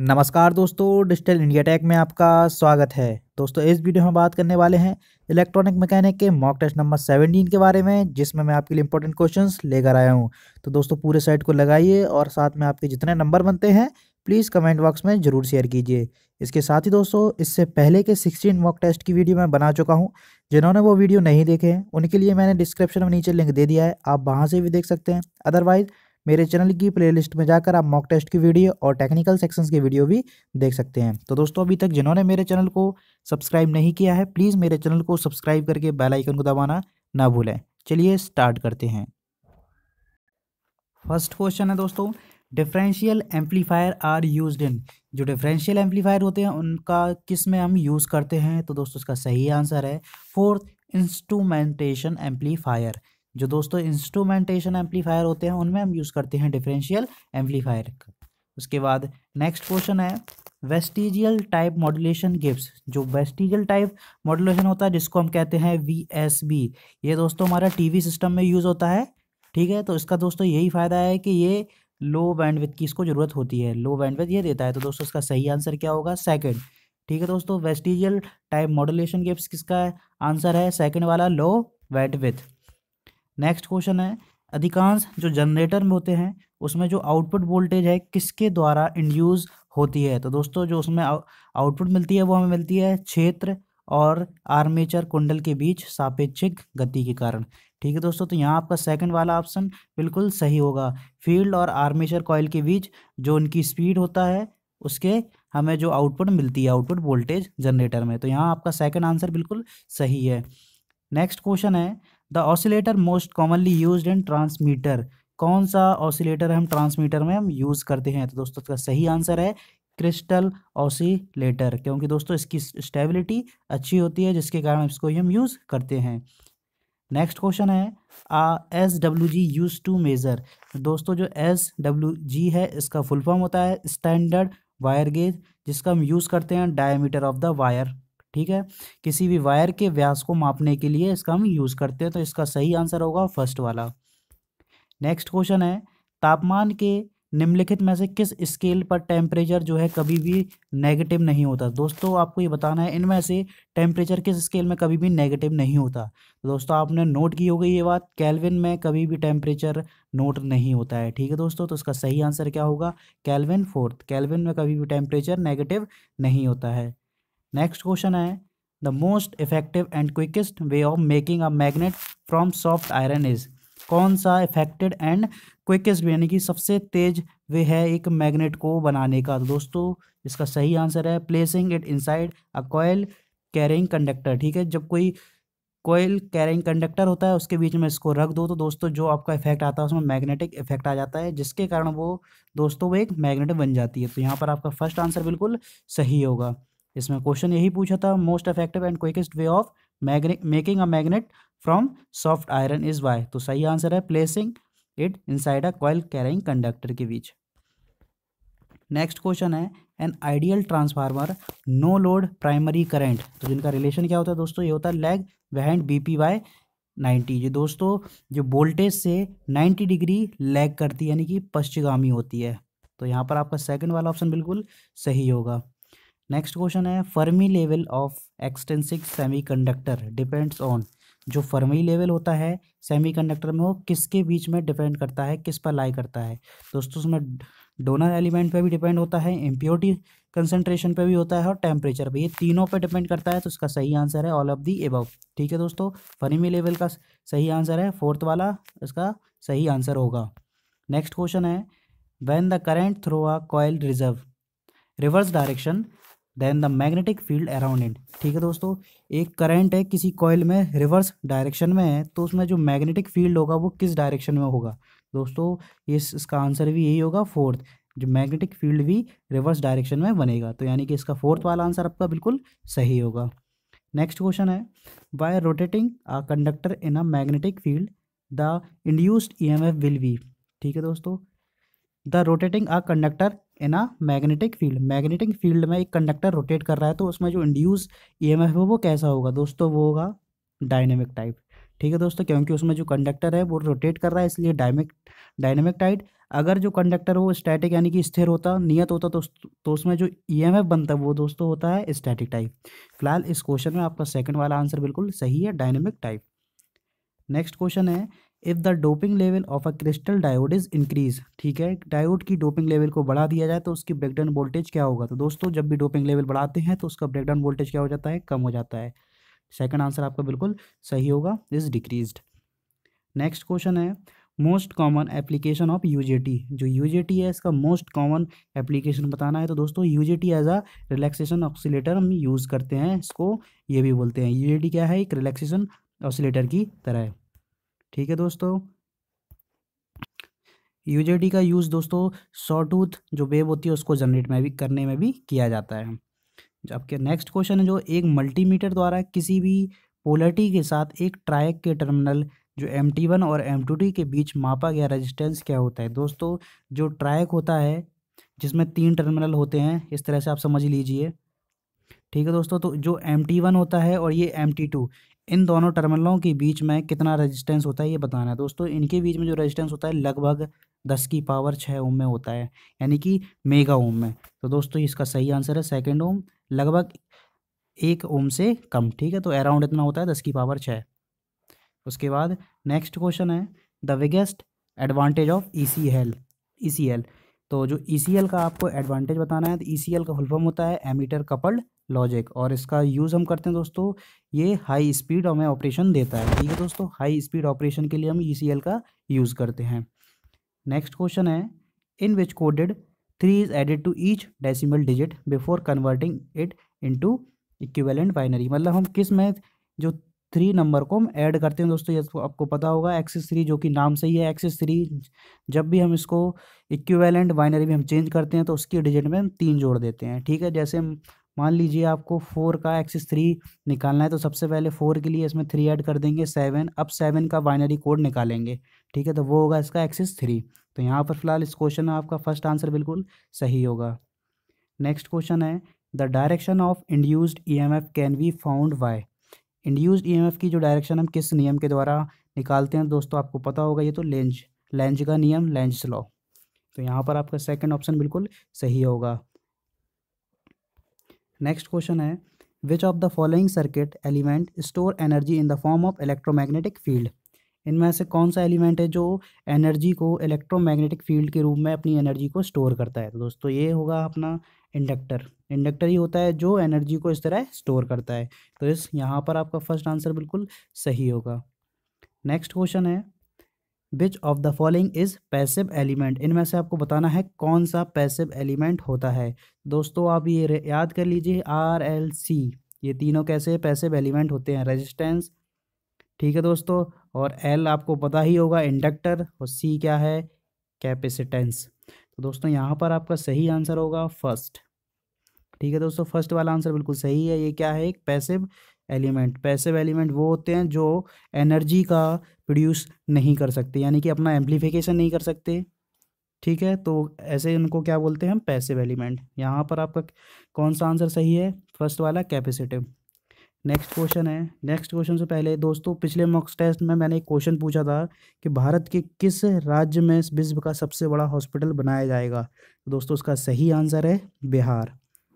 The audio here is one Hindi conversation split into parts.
नमस्कार दोस्तों डिजिटल इंडिया टैक में आपका स्वागत है दोस्तों इस वीडियो में बात करने वाले हैं इलेक्ट्रॉनिक मैकेनिक के मॉक टेस्ट नंबर 17 के बारे में जिसमें मैं आपके लिए इंपॉर्टेंट क्वेश्चंस लेकर आया हूं तो दोस्तों पूरे साइट को लगाइए और साथ में आपके जितने नंबर बनते हैं प्लीज़ कमेंट बॉक्स में ज़रूर शेयर कीजिए इसके साथ ही दोस्तों इससे पहले के सिक्सटीन मॉक टेस्ट की वीडियो मैं बना चुका हूँ जिन्होंने वो वीडियो नहीं देखे उनके लिए मैंने डिस्क्रिप्शन में नीचे लिंक दे दिया है आप वहाँ से भी देख सकते हैं अदरवाइज़ मेरे चैनल की प्लेलिस्ट में जाकर आप मॉक टेस्ट की वीडियो और टेक्निकल सेक्शंस की वीडियो भी देख सकते हैं तो दोस्तों अभी तक जिन्होंने मेरे चैनल को सब्सक्राइब नहीं किया है प्लीज़ मेरे चैनल को सब्सक्राइब करके बेलाइकन को दबाना ना भूलें चलिए स्टार्ट करते हैं फर्स्ट क्वेश्चन है दोस्तों differential amplifier are used in जो डिफरेंशियल एम्पलीफायर होते हैं उनका किस में हम यूज़ करते हैं तो दोस्तों इसका सही आंसर है फोर्थ इंस्ट्रूमेंटेशन एम्पलीफायर जो दोस्तों इंस्ट्रूमेंटेशन एम्पलीफायर होते हैं उनमें हम यूज़ करते हैं डिफरेंशियल एम्पलीफायर उसके बाद नेक्स्ट क्वेश्चन है वेस्टिजियल टाइप मॉड्यूलेशन गिप्स जो वेस्टिजियल टाइप मॉड्यूलेशन होता है जिसको हम कहते हैं वी एस बी ये दोस्तों हमारा टी सिस्टम में यूज़ होता है ठीक है तो इसका दोस्तों यही फ़ायदा है कि ये लो बैंडविथ की इसको ज़रूरत होती है लो बैंडविथ ये देता है तो दोस्तों इसका सही आंसर क्या होगा सेकेंड ठीक है दोस्तों वेस्टिजियल टाइप मॉड्यूलेशन गिप्स किसका आंसर है सेकंड वाला लो बैंडविथ नेक्स्ट क्वेश्चन है अधिकांश जो जनरेटर में होते हैं उसमें जो आउटपुट वोल्टेज है किसके द्वारा इंड्यूज होती है तो दोस्तों जो उसमें आउटपुट मिलती है वो हमें मिलती है क्षेत्र और आर्मेचर कुंडल के बीच सापेक्षिक गति के कारण ठीक है दोस्तों तो यहाँ आपका सेकंड वाला ऑप्शन बिल्कुल सही होगा फील्ड और आर्मेचर कॉयल के बीच जो उनकी स्पीड होता है उसके हमें जो आउटपुट मिलती है आउटपुट वोल्टेज जनरेटर में तो यहाँ आपका सेकंड आंसर बिल्कुल सही है नेक्स्ट क्वेश्चन है the oscillator most commonly used in transmitter कौन सा ऑसिलेटर हम ट्रांसमीटर में हम यूज़ करते हैं तो दोस्तों इसका सही आंसर है क्रिस्टल ऑसिलेटर क्योंकि दोस्तों इसकी स्टेबिलिटी अच्छी होती है जिसके कारण इसको हम यूज़ करते हैं नेक्स्ट क्वेश्चन है S W G used to measure दोस्तों जो एस डब्ल्यू जी है इसका फुल फॉर्म होता है स्टैंडर्ड वायर गेज जिसका हम यूज़ करते हैं डायमीटर ऑफ द वायर ठीक है किसी भी वायर के व्यास को मापने के लिए इसका हम यूज़ करते हैं तो इसका सही आंसर होगा फर्स्ट वाला नेक्स्ट क्वेश्चन है तापमान के निम्नलिखित में से किस स्केल पर टेम्परेचर जो है कभी भी नेगेटिव नहीं होता दोस्तों आपको ये बताना है इनमें से टेम्परेचर किस स्केल में कभी भी नेगेटिव नहीं होता तो दोस्तों आपने नोट की होगी ये बात कैलविन में कभी भी टेम्परेचर नोट नहीं होता है ठीक है दोस्तों तो इसका सही आंसर क्या होगा कैलविन फोर्थ कैलविन में कभी भी टेम्परेचर नेगेटिव नहीं होता है नेक्स्ट क्वेश्चन है the most effective and quickest way of making a magnet from soft iron is कौन सा इफेक्टेड एंड क्विकेस्ट यानी कि सबसे तेज वे है एक मैग्नेट को बनाने का तो दोस्तों इसका सही आंसर है placing it inside a coil carrying conductor ठीक है जब कोई कोयल कैरिंग कंडक्टर होता है उसके बीच में इसको रख दो तो दोस्तों जो आपका इफेक्ट आता है उसमें मैग्नेटिक इफेक्ट आ जाता है जिसके कारण वो दोस्तों वो एक मैग्नेट बन जाती है तो यहाँ पर आपका फर्स्ट आंसर बिल्कुल सही होगा इसमें क्वेश्चन यही पूछा था most effective and quickest way of making a magnet from soft iron is why तो सही आंसर है placing it side a coil carrying conductor के बीच नेक्स्ट क्वेश्चन है an ideal transformer no load primary current तो जिनका रिलेशन क्या होता है दोस्तों ये होता है lag behind B P by ninety ये दोस्तों जो वोल्टेज से नाइन्टी डिग्री लैग करती है यानी कि पश्चिगामी होती है तो यहाँ पर आपका सेकंड वाला ऑप्शन बिल्कुल सही होगा नेक्स्ट क्वेश्चन है Fermi level of extrinsic semiconductor depends on जो फर्मी लेवल होता है सेमीकंडक्टर में वो किसके बीच में डिपेंड करता है किस पर लाई करता है दोस्तों उसमें डोनर एलिमेंट पे भी डिपेंड होता है इम्प्योरिटी कंसनट्रेशन पे भी होता है और टेम्परेचर पे ये तीनों पे डिपेंड करता है तो उसका सही आंसर है ऑल ऑफ दी एबव ठीक है दोस्तों फर्मी लेवल का सही आंसर है फोर्थ वाला इसका सही आंसर होगा नेक्स्ट क्वेश्चन है when the current through a coil reserve reverse direction then the magnetic field around it ठीक है दोस्तों एक करंट है किसी कॉयल में रिवर्स डायरेक्शन में है तो उसमें जो मैग्नेटिक फील्ड होगा वो किस डायरेक्शन में होगा दोस्तों ये इस, इसका आंसर भी यही होगा फोर्थ जो मैग्नेटिक फील्ड भी रिवर्स डायरेक्शन में बनेगा तो यानी कि इसका फोर्थ वाला आंसर आपका बिल्कुल सही होगा नेक्स्ट क्वेश्चन है by rotating a conductor in a magnetic field the induced EMF will be ठीक है दोस्तों the rotating a conductor in a magnetic field magnetic field में एक कंडक्टर रोटेट कर रहा है तो उसमें जो इंड्यूस ई एम एफ है वो कैसा होगा दोस्तों वो होगा डायनेमिक टाइप ठीक है दोस्तों क्योंकि उसमें जो कंडक्टर है वो रोटेट कर रहा है इसलिए डायमिक डायनेमिक टाइट अगर जो कंडक्टर वो स्टैटिक यानी कि स्थिर होता नियत होता तो तो उसमें जो ईएमएफ बनता है वो दोस्तों होता है स्टैटिक टाइप फिलहाल इस क्वेश्चन में आपका सेकंड वाला आंसर बिल्कुल सही है डायनेमिक टाइप नेक्स्ट क्वेश्चन है if the doping level of a crystal diode is increase ठीक है डायोड की डोपिंग लेवल को बढ़ा दिया जाए तो उसकी ब्रेकडाउन वोल्टेज क्या होगा तो दोस्तों जब भी डोपिंग लेवल बढ़ाते हैं तो उसका ब्रेकडाउन वोल्टेज क्या हो जाता है कम हो जाता है सेकंड आंसर आपका बिल्कुल सही होगा इज़ डिक्रीज नेक्स्ट क्वेश्चन है most common application of U जो यू है इसका मोस्ट कॉमन एप्लीकेशन बताना है तो दोस्तों U J T as a relaxation oscillator हम यूज़ करते हैं इसको ये भी बोलते हैं यू क्या है एक रिलैक्सेशन ऑक्सीटर की तरह ठीक है दोस्तों यूजेडी का यूज़ दोस्तों सॉटूथ जो वेब होती है उसको जनरेट में भी करने में भी किया जाता है जबकि नेक्स्ट क्वेश्चन है जो एक मल्टीमीटर द्वारा किसी भी पोलर्टी के साथ एक ट्रायक के टर्मिनल जो एम टी वन और एम टू टी के बीच मापा गया रेजिस्टेंस क्या होता है दोस्तों जो ट्रायक होता है जिसमें तीन टर्मिनल होते हैं इस तरह से आप समझ लीजिए ठीक है दोस्तों तो जो एम टी वन होता है और ये एम टी टू इन दोनों टर्मिनलों के बीच में कितना रेजिस्टेंस होता है ये बताना है दोस्तों इनके बीच में जो रेजिस्टेंस होता है लगभग दस की पावर छः ओम में होता है यानी कि मेगा ओम में तो दोस्तों इसका सही आंसर है सेकेंड ओम लगभग एक ओम से कम ठीक है तो अराउंड इतना होता है दस की पावर छः उसके बाद नेक्स्ट क्वेश्चन है the biggest advantage of E C L E C L तो जो ई सी एल का आपको एडवांटेज बताना है तो ई सी एल का फुल फॉर्म होता है एमीटर कपल्ड लॉजिक और इसका यूज़ हम करते हैं दोस्तों ये हाई स्पीड हमें ऑपरेशन देता है ठीक है दोस्तों हाई स्पीड ऑपरेशन के लिए हम ई e का यूज़ करते हैं नेक्स्ट क्वेश्चन है in which coded three is added to each decimal digit before converting it into equivalent binary मतलब हम किस में जो थ्री नंबर को हम ऐड करते हैं दोस्तों ये तो आपको पता होगा एक्सेस थ्री जो कि नाम से ही है एक्सेस थ्री जब भी हम इसको इक्वेलेंट बाइनरी में हम चेंज करते हैं तो उसकी डिजिट में हम तीन जोड़ देते हैं ठीक है जैसे मान लीजिए आपको फोर का एक्सिस थ्री निकालना है तो सबसे पहले फोर के लिए इसमें थ्री ऐड कर देंगे सेवन अब सेवन का बाइनरी कोड निकालेंगे ठीक है तो वो होगा इसका एक्सिस थ्री तो यहाँ पर फिलहाल इस क्वेश्चन में आपका फर्स्ट आंसर बिल्कुल सही होगा नेक्स्ट क्वेश्चन है the direction of induced E M F can be found by induced E M F की जो डायरेक्शन हम किस नियम के द्वारा निकालते हैं दोस्तों आपको पता होगा ये तो लेंज लेंज का नियम लेंज लॉ तो यहाँ पर आपका सेकेंड ऑप्शन बिल्कुल सही होगा नेक्स्ट क्वेश्चन है which of the following circuit element store energy in the form of electromagnetic field इनमें से कौन सा एलिमेंट है जो एनर्जी को इलेक्ट्रोमैग्नेटिक फील्ड के रूप में अपनी एनर्जी को स्टोर करता है तो दोस्तों ये होगा अपना इंडक्टर इंडक्टर ही होता है जो एनर्जी को इस तरह स्टोर करता है तो इस यहाँ पर आपका फर्स्ट आंसर बिल्कुल सही होगा नेक्स्ट क्वेश्चन है which of the following is passive element इनमें से आपको बताना है कौन सा पैसिव एलिमेंट होता है दोस्तों आप ये याद कर लीजिए आर एल सी ये तीनों कैसे पैसिव एलिमेंट होते हैं रेजिस्टेंस ठीक है दोस्तों और एल आपको पता ही होगा इंडक्टर और सी क्या है कैपेसिटेंस तो दोस्तों यहाँ पर आपका सही आंसर होगा फर्स्ट ठीक है दोस्तों फर्स्ट वाला आंसर बिल्कुल सही है ये क्या है एक पैसिव एलिमेंट पैसिव एलिमेंट वो होते हैं जो एनर्जी का प्रोड्यूस नहीं कर सकते यानी कि अपना एम्पलीफिकेशन नहीं कर सकते ठीक है तो ऐसे इनको क्या बोलते हैं हम पैसिव एलिमेंट यहाँ पर आपका कौन सा आंसर सही है फर्स्ट वाला कैपेसिटिव नेक्स्ट क्वेश्चन है नेक्स्ट क्वेश्चन से पहले दोस्तों पिछले मॉक्स टेस्ट में मैंने एक क्वेश्चन पूछा था कि भारत के किस राज्य में विश्व का सबसे बड़ा हॉस्पिटल बनाया जाएगा दोस्तों उसका सही आंसर है बिहार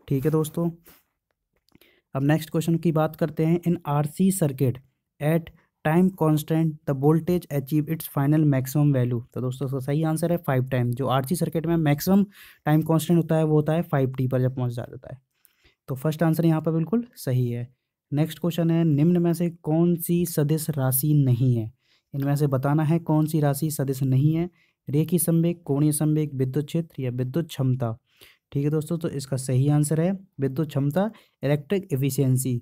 ठीक है दोस्तों अब नेक्स्ट क्वेश्चन की बात करते हैं in RC circuit at time constant the voltage achieve its final maximum value तो दोस्तों इसका सही आंसर है फाइव टाइम जो आरसी सर्किट में मैक्सिमम टाइम कांस्टेंट होता है वो होता है फाइव टी पर जब पहुंच जाता है तो फर्स्ट आंसर यहाँ पर बिल्कुल सही है नेक्स्ट क्वेश्चन है निम्न में से कौन सी सदस्य राशि नहीं है इनमें से बताना है कौन सी राशि सदस्य नहीं है रेखी संवेक कोणीय संवेक विद्युत क्षेत्र या विद्युत क्षमता ठीक है दोस्तों तो इसका सही आंसर है विद्युत क्षमता इलेक्ट्रिक एफिशिएंसी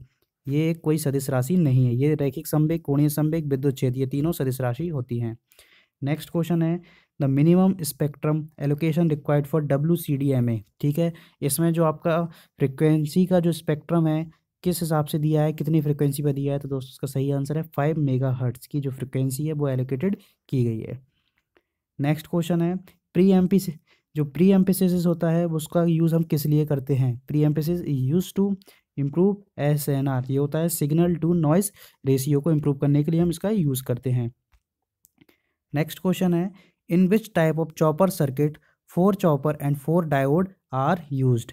ये कोई सदिश राशि नहीं है ये रैखिक संवेग कोणीय संवेग विद्युत क्षेत्र ये तीनों सदिश राशि होती हैं नेक्स्ट क्वेश्चन है the minimum spectrum allocation required for W C D M A ठीक है इसमें जो आपका फ्रिक्वेंसी का जो स्पेक्ट्रम है किस हिसाब से दिया है कितनी फ्रिक्वेंसी पर दिया है तो दोस्तों इसका सही आंसर है फाइव मेगा हर्ट्स की जो फ्रिक्वेंसी है वो एलोकेटेड की गई है नेक्स्ट क्वेश्चन है प्री एम पी जो प्री एम्पेसिस होता है उसका यूज़ हम किस लिए करते हैं pre emphasis use to improve S N R ये होता है सिग्नल टू नॉइस रेशियो को इम्प्रूव करने के लिए हम इसका यूज़ करते हैं नेक्स्ट क्वेश्चन है in which type of chopper circuit four chopper and four diode are use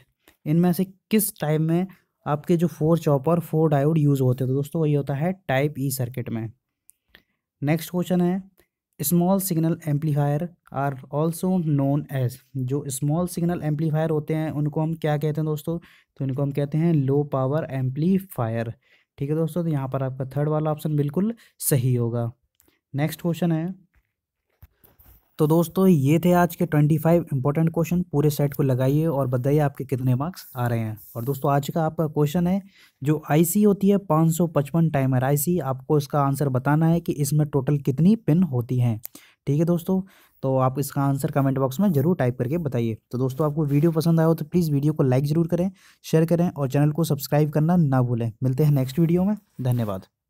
इनमें से किस टाइप में आपके जो four chopper four diode use होते हैं तो दोस्तों वही होता है टाइप ई सर्किट में नेक्स्ट क्वेश्चन है small signal amplifier are also known as जो स्मॉल सिग्नल एम्पलीफायर होते हैं उनको हम क्या कहते हैं दोस्तों तो इनको हम कहते हैं लो पावर एम्पलीफायर ठीक है दोस्तों तो यहाँ पर आपका थर्ड वाला ऑप्शन बिल्कुल सही होगा नेक्स्ट क्वेश्चन है तो दोस्तों ये थे आज के 25 इंपॉर्टेंट क्वेश्चन पूरे सेट को लगाइए और बताइए आपके कितने मार्क्स आ रहे हैं और दोस्तों आज का आपका क्वेश्चन है जो आईसी होती है 555 टाइमर आईसी आपको इसका आंसर बताना है कि इसमें टोटल कितनी पिन होती हैं ठीक है दोस्तों तो आप इसका आंसर कमेंट बॉक्स में जरूर टाइप करके बताइए तो दोस्तों आपको वीडियो पसंद आया हो तो प्लीज़ वीडियो को लाइक ज़रूर करें शेयर करें और चैनल को सब्सक्राइब करना ना भूलें मिलते हैं नेक्स्ट वीडियो में धन्यवाद